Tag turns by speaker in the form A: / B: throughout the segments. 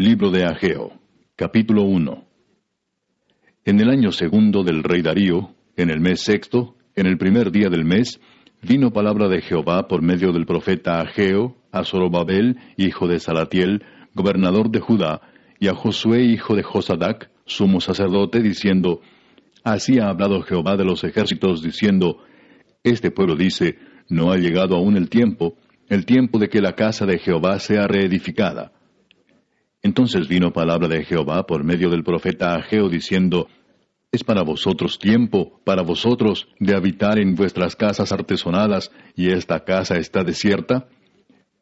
A: Libro de Ageo, capítulo 1. En el año segundo del rey Darío, en el mes sexto, en el primer día del mes, vino palabra de Jehová por medio del profeta Ageo a Zorobabel, hijo de Salatiel, gobernador de Judá, y a Josué, hijo de Josadac, sumo sacerdote, diciendo, Así ha hablado Jehová de los ejércitos, diciendo, Este pueblo dice, No ha llegado aún el tiempo, el tiempo de que la casa de Jehová sea reedificada entonces vino palabra de Jehová por medio del profeta Ageo diciendo, Es para vosotros tiempo, para vosotros, de habitar en vuestras casas artesonadas, y esta casa está desierta.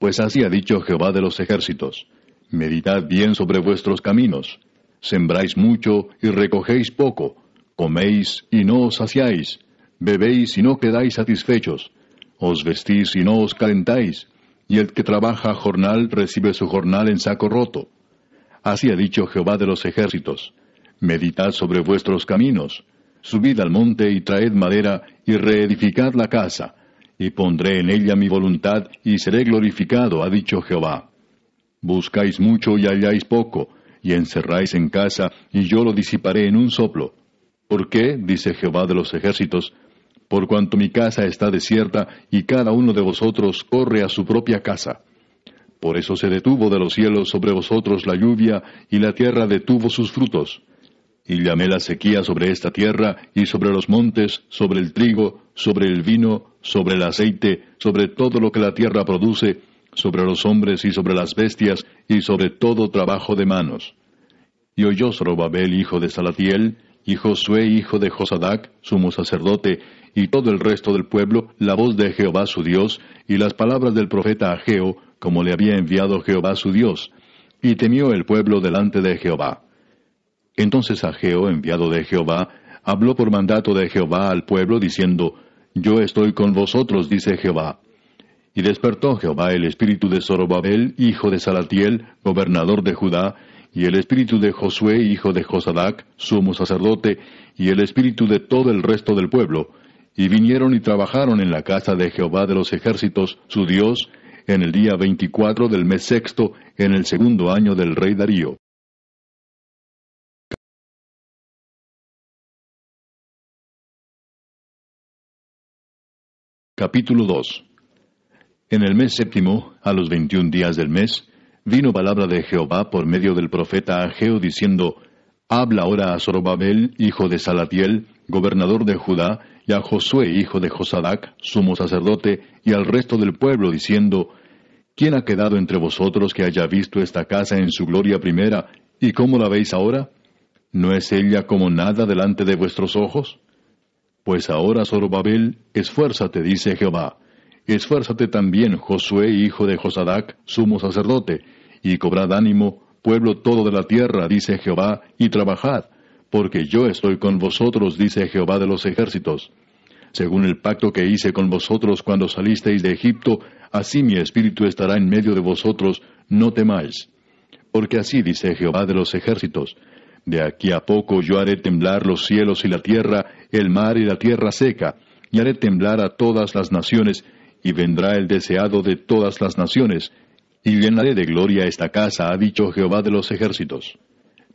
A: Pues así ha dicho Jehová de los ejércitos, Meditad bien sobre vuestros caminos, sembráis mucho y recogéis poco, coméis y no os saciáis, bebéis y no quedáis satisfechos, os vestís y no os calentáis, y el que trabaja jornal recibe su jornal en saco roto. Así ha dicho Jehová de los ejércitos. Meditad sobre vuestros caminos. Subid al monte y traed madera y reedificad la casa. Y pondré en ella mi voluntad y seré glorificado, ha dicho Jehová. Buscáis mucho y halláis poco, y encerráis en casa, y yo lo disiparé en un soplo. ¿Por qué? dice Jehová de los ejércitos, por cuanto mi casa está desierta y cada uno de vosotros corre a su propia casa. Por eso se detuvo de los cielos sobre vosotros la lluvia, y la tierra detuvo sus frutos. Y llamé la sequía sobre esta tierra, y sobre los montes, sobre el trigo, sobre el vino, sobre el aceite, sobre todo lo que la tierra produce, sobre los hombres y sobre las bestias, y sobre todo trabajo de manos. Y oyó Zorobabel, hijo de Salatiel, y Josué, hijo de Josadac, sumo sacerdote, y todo el resto del pueblo, la voz de Jehová su Dios, y las palabras del profeta Ageo, como le había enviado Jehová su Dios, y temió el pueblo delante de Jehová. Entonces Ageo, enviado de Jehová, habló por mandato de Jehová al pueblo, diciendo, Yo estoy con vosotros, dice Jehová. Y despertó Jehová el espíritu de Zorobabel, hijo de Salatiel, gobernador de Judá, y el espíritu de Josué, hijo de Josadac, sumo sacerdote, y el espíritu de todo el resto del pueblo, y vinieron y trabajaron en la casa de Jehová de los ejércitos, su Dios, en el día veinticuatro del mes sexto, en el segundo año del rey Darío. Capítulo 2 En el mes séptimo, a los veintiún días del mes, vino palabra de Jehová por medio del profeta Ageo diciendo, Habla ahora a Zorobabel, hijo de Salatiel, gobernador de Judá, y a Josué, hijo de Josadac, sumo sacerdote, y al resto del pueblo, diciendo, ¿Quién ha quedado entre vosotros que haya visto esta casa en su gloria primera, y cómo la veis ahora? ¿No es ella como nada delante de vuestros ojos? Pues ahora, Zorobabel, esfuérzate, dice Jehová. Esfuérzate también, Josué, hijo de Josadac, sumo sacerdote, y cobrad ánimo, pueblo todo de la tierra, dice Jehová, y trabajad, porque yo estoy con vosotros, dice Jehová de los ejércitos. Según el pacto que hice con vosotros cuando salisteis de Egipto, así mi espíritu estará en medio de vosotros, no temáis. Porque así dice Jehová de los ejércitos, de aquí a poco yo haré temblar los cielos y la tierra, el mar y la tierra seca, y haré temblar a todas las naciones, y vendrá el deseado de todas las naciones, y llenaré de gloria esta casa, ha dicho Jehová de los ejércitos.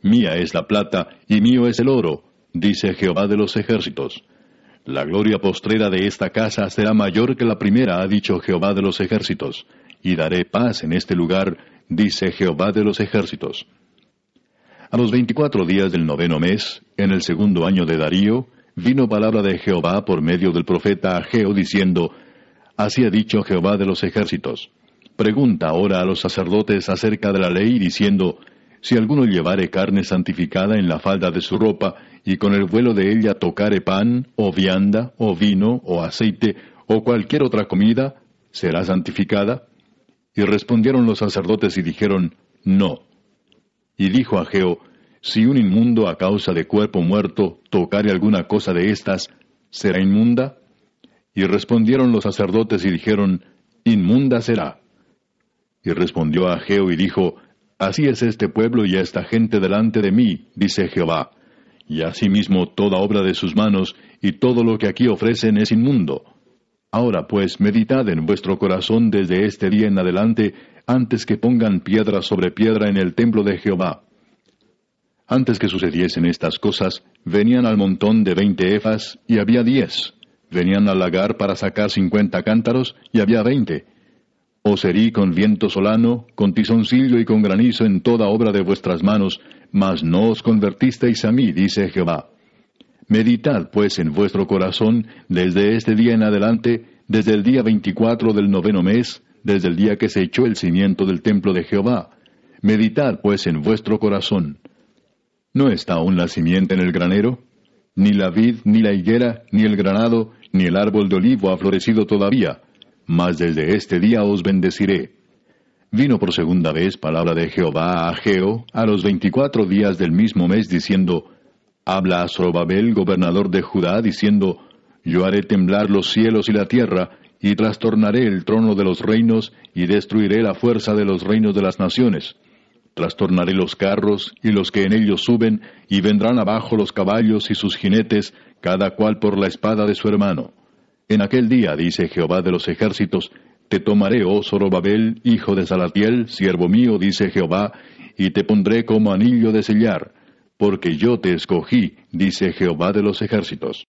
A: Mía es la plata, y mío es el oro, dice Jehová de los ejércitos. La gloria postrera de esta casa será mayor que la primera, ha dicho Jehová de los ejércitos, y daré paz en este lugar, dice Jehová de los ejércitos. A los veinticuatro días del noveno mes, en el segundo año de Darío, vino palabra de Jehová por medio del profeta Ageo diciendo, Así ha dicho Jehová de los ejércitos. Pregunta ahora a los sacerdotes acerca de la ley, diciendo, si alguno llevare carne santificada en la falda de su ropa, y con el vuelo de ella tocare pan, o vianda, o vino, o aceite, o cualquier otra comida, ¿será santificada? Y respondieron los sacerdotes y dijeron, No. Y dijo a Geo, Si un inmundo a causa de cuerpo muerto tocare alguna cosa de estas, ¿será inmunda? Y respondieron los sacerdotes y dijeron, Inmunda será. Y respondió a Geo y dijo, Así es este pueblo y esta gente delante de mí, dice Jehová. Y asimismo toda obra de sus manos y todo lo que aquí ofrecen es inmundo. Ahora pues, meditad en vuestro corazón desde este día en adelante, antes que pongan piedra sobre piedra en el templo de Jehová. Antes que sucediesen estas cosas, venían al montón de veinte efas y había diez. Venían al lagar para sacar cincuenta cántaros y había veinte. Os herí con viento solano, con tizoncillo y con granizo en toda obra de vuestras manos, mas no os convertisteis a mí, dice Jehová. Meditad pues en vuestro corazón desde este día en adelante, desde el día veinticuatro del noveno mes, desde el día que se echó el cimiento del templo de Jehová. Meditad pues en vuestro corazón. ¿No está aún la simiente en el granero? Ni la vid, ni la higuera, ni el granado, ni el árbol de olivo ha florecido todavía, mas desde este día os bendeciré. Vino por segunda vez palabra de Jehová a Geo a los veinticuatro días del mismo mes, diciendo, Habla a Zorobabel, gobernador de Judá, diciendo, Yo haré temblar los cielos y la tierra, y trastornaré el trono de los reinos, y destruiré la fuerza de los reinos de las naciones. Trastornaré los carros y los que en ellos suben, y vendrán abajo los caballos y sus jinetes, cada cual por la espada de su hermano. En aquel día, dice Jehová de los ejércitos, te tomaré, oh Zorobabel, hijo de Salatiel, siervo mío, dice Jehová, y te pondré como anillo de sellar, porque yo te escogí, dice Jehová de los ejércitos.